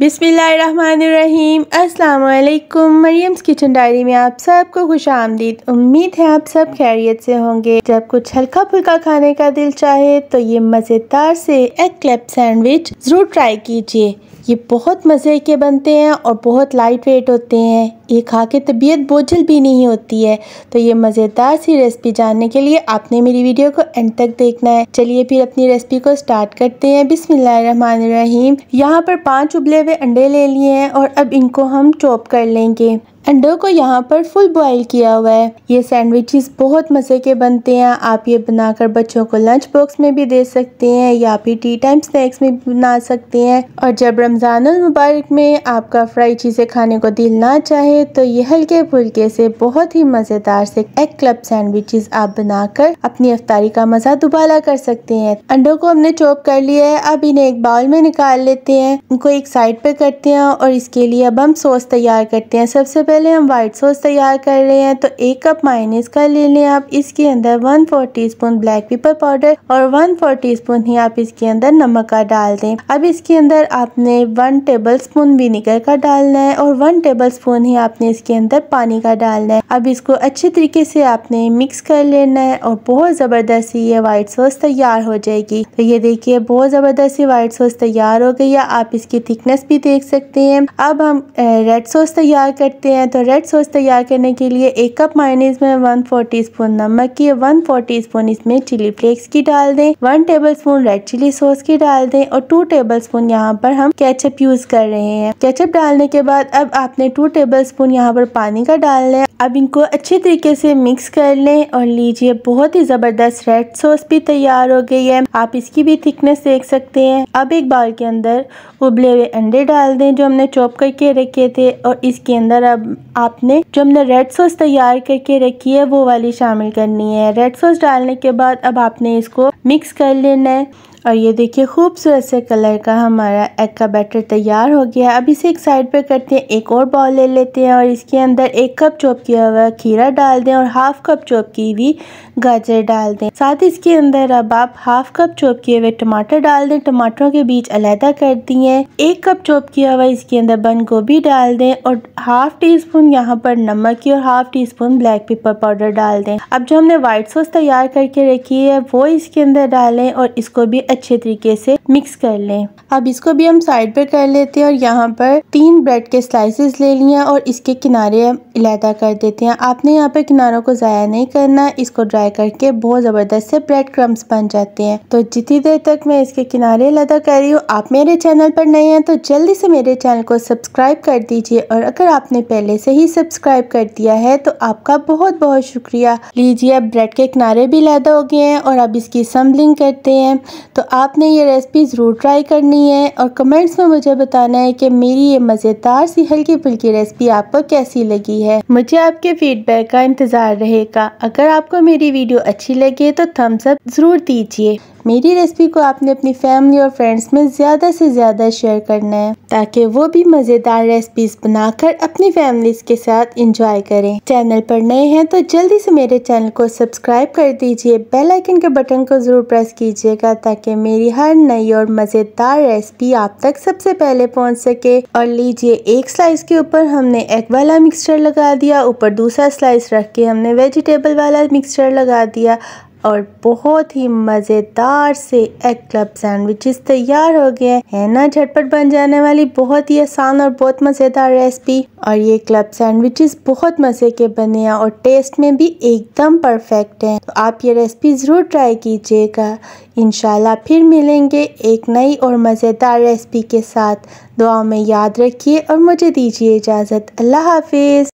बिसमीम अल्लाम Mariam's kitchen diary में आप सबको खुश आमदीद उम्मीद है आप सब खैरियत से होंगे जब कुछ हल्का फुल्का खाने का दिल चाहे तो ये मज़ेदार से एग क्लेप सैंडविच ज़रूर ट्राई कीजिए ये बहुत मज़े के बनते हैं और बहुत लाइट वेट होते हैं ये खा के तबीयत बोझल भी नहीं होती है तो ये मज़ेदार सी रेसिपी जानने के लिए आपने मेरी वीडियो को एंड तक देखना है चलिए फिर अपनी रेसिपी को स्टार्ट करते हैं बिसमीम यहाँ पर पांच उबले हुए अंडे ले लिए हैं और अब इनको हम चॉप कर लेंगे अंडों को यहाँ पर फुल बॉईल किया हुआ है ये सैंडविचेस बहुत मज़े के बनते हैं आप ये बनाकर बच्चों को लंच बॉक्स में भी दे सकते हैं या फिर टी टाइम स्नैक्स में भी बना सकते हैं और जब रमज़ानुल मुबारक में आपका फ्राई चीज़ें खाने को दिल ना चाहे तो ये हल्के फुल्के से बहुत ही मज़ेदार से एग क्लब सैंडविचेस आप बनाकर अपनी अफतारी का मज़ा दुबाला कर सकते हैं अंडों को हमने चॉप कर लिया है अब इन्हें एक बाउल में निकाल लेते हैं उनको एक साइड पे करते हैं और इसके लिए अब हम सॉस तैयार करते हैं सबसे पहले हम वाइट सॉस तैयार कर रहे हैं तो एक कप माइनिस का ले लें आप इसके अंदर one four teaspoon black pepper powder और वन फोर टी स्पून ही आप इसके अंदर नमक का डाल दें अब इसके अंदर आपने वन टेबल स्पून विनेगर का डालना है और वन टेबल स्पून ही आपने इसके अंदर पानी का डालना है अब इसको अच्छे तरीके से आपने मिक्स कर लेना है और बहुत ज़बरदस्त ये व्हाइट सॉस तैयार हो जाएगी तो ये देखिए बहुत ज़बरदस्त ये व्हाइट सॉस तैयार हो गई है आप इसकी थिकनेस भी देख सकते हैं अब हम रेड सॉस तैयार करते हैं हैं तो रेड सॉस तैयार करने के लिए एक कप माइनीस में वन फोर टी स्पून नमक की वन फोर टी स्पून इसमें चिली फ्लेक्स की डाल दें one tablespoon red chilli sauce की डाल दें और टू टेबल स्पून यहाँ पर हम केचप यूज कर रहे हैं केचप डालने के बाद अब आपने टू टेबल स्पून यहाँ पर पानी का डालना है अब इनको अच्छे तरीके से मिक्स कर लें और लीजिए बहुत ही ज़बरदस्त रेड सॉस भी तैयार हो गई है आप इसकी भी थिकनेस देख सकते हैं अब एक बाउल के अंदर उबले हुए अंडे डाल दें जो हमने चॉप करके रखे थे और इसके अंदर अब आपने जो हमने रेड सॉस तैयार करके रखी है वो वाली शामिल करनी है रेड सॉस डालने के बाद अब आपने इसको मिक्स कर लेना है और ये देखिए खूबसूरत से कलर का हमारा एग का बैटर तैयार हो गया अब इसे एक साइड पर करते हैं एक और बॉल ले लेते हैं और इसके अंदर एक कप चॉप किया हुआ खीरा डाल दें और हाफ कप चॉप की हुई गाजर डाल दें साथ इसके अंदर अब आप हाफ कप चॉप किए हुए टमाटर डाल दें टमाटरों के बीच अलहदा कर दिए एक कप चॉप किया हुआ इसके अंदर बंद गोभी डाल दें और हाफ टी स्पून यहाँ पर नमक की और half teaspoon black pepper powder डाल दें अब जो हमने व्हाइट सॉस तैयार करके रखी है वो इसके अंदर डालें और इसको भी अच्छे तरीके से मिक्स कर लें अब इसको भी हम साइड पर कर लेते हैं और यहाँ पर तीन ब्रेड के स्लाइसेस ले लिए और इसके किनारे हम इलादा कर देते हैं आपने यहाँ पर किनारों को ज़ाया नहीं करना इसको ड्राई करके बहुत ज़बरदस्त से ब्रेड क्रम्स बन जाते हैं तो जितनी देर तक मैं इसके किनारे इलादा कर रही हूँ आप मेरे चैनल पर नए हैं तो जल्दी से मेरे चैनल को सब्सक्राइब कर दीजिए और अगर आपने पहले से ही सब्सक्राइब कर दिया है तो आपका बहुत बहुत शुक्रिया लीजिए अब ब्रेड के किनारे भी लैदा हो गए हैं और अब इसकी असम्बलिंग करते हैं तो तो आपने ये रेसिपी ज़रूर ट्राई करनी है और कमेंट्स में मुझे बताना है कि मेरी ये मज़ेदार सी हल्की फुल्की रेसिपी आपको कैसी लगी है मुझे आपके फीडबैक का इंतज़ार रहेगा अगर आपको मेरी वीडियो अच्छी लगे तो थम्स अप ज़रूर दीजिए मेरी रेसिपी को आपने अपनी फैमिली और फ्रेंड्स में ज़्यादा से ज़्यादा शेयर करना है ताकि वो भी मज़ेदार रेसिपीज बनाकर अपनी फैमिलीज के साथ एंजॉय करें चैनल पर नए हैं तो जल्दी से मेरे चैनल को सब्सक्राइब कर दीजिए बेल आइकन के बटन को ज़रूर प्रेस कीजिएगा ताकि मेरी हर नई और मज़ेदार रेसिपी आप तक सबसे पहले पहुँच सके और लीजिए एक स्लाइस के ऊपर हमने एग वाला मिक्सचर लगा दिया ऊपर दूसरा स्लाइस रख के हमने वेजिटेबल वाला मिक्सचर लगा दिया और बहुत ही मज़ेदार से एग क्लब सैंडविचेस तैयार हो गए है ना झटपट बन जाने वाली बहुत ही आसान और बहुत मज़ेदार रेसिपी और ये क्लब सैंडविचेस बहुत मज़े के बने हैं और टेस्ट में भी एकदम परफेक्ट हैं तो आप ये रेसिपी ज़रूर ट्राई कीजिएगा इन फिर मिलेंगे एक नई और मज़ेदार रेसिपी के साथ दुआ में याद रखिए और मुझे दीजिए इजाज़त अल्लाह हाफिज़